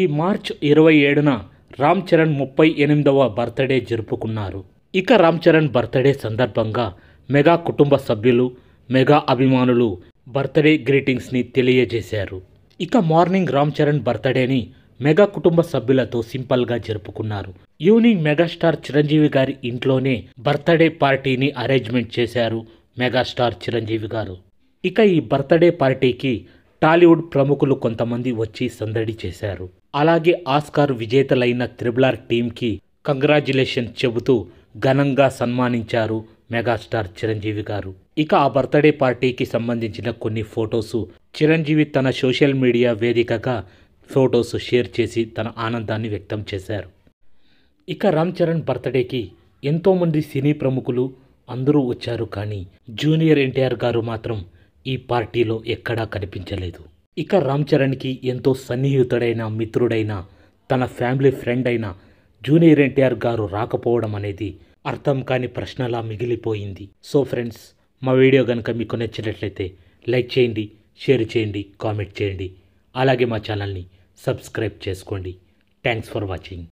ఈ మార్చ్ ఇరవై ఏడున రామ్ చరణ్ ముప్పై ఎనిమిదవ బర్త్డే జరుపుకున్నారు ఇక రామ్ చరణ్ బర్త్డే సందర్భంగా మెగా కుటుంబ సభ్యులు మెగా అభిమానులు బర్త్డే గ్రీటింగ్స్ని తెలియజేశారు ఇక మార్నింగ్ రామ్ చరణ్ బర్త్డేని మెగా కుటుంబ సభ్యులతో సింపుల్గా జరుపుకున్నారు ఈవినింగ్ మెగాస్టార్ చిరంజీవి గారి ఇంట్లోనే బర్త్డే పార్టీని అరేంజ్మెంట్ చేశారు మెగాస్టార్ చిరంజీవి గారు ఇక ఈ బర్త్డే పార్టీకి టాలీవుడ్ ప్రముఖులు కొంతమంది వచ్చి సందడి చేశారు అలాగే ఆస్కార్ విజేతలైన త్రిబులార్ టీంకి కంగ్రాచులేషన్ చెబుతూ ఘనంగా సన్మానించారు మెగాస్టార్ చిరంజీవి గారు ఇక ఆ బర్త్డే పార్టీకి సంబంధించిన కొన్ని ఫొటోస్ చిరంజీవి తన సోషల్ మీడియా వేదికగా ఫొటోస్ షేర్ చేసి తన ఆనందాన్ని వ్యక్తం చేశారు ఇక రామ్ చరణ్ బర్త్డేకి ఎంతోమంది సినీ ప్రముఖులు అందరూ వచ్చారు కానీ జూనియర్ ఎన్టీఆర్ గారు మాత్రం ఈ పార్టీలో ఎక్కడా కనిపించలేదు ఇక రామ్ చరణ్కి ఎంతో సన్నిహితుడైన మిత్రుడైన తన ఫ్యామిలీ ఫ్రెండ్ అయిన జూనియర్ ఎన్టీఆర్ గారు రాకపోవడం అనేది అర్థం కాని ప్రశ్నలా మిగిలిపోయింది సో ఫ్రెండ్స్ మా వీడియో కనుక మీకు నచ్చినట్లయితే లైక్ చేయండి షేర్ చేయండి కామెంట్ చేయండి అలాగే మా ఛానల్ని సబ్స్క్రైబ్ చేసుకోండి థ్యాంక్స్ ఫర్ వాచింగ్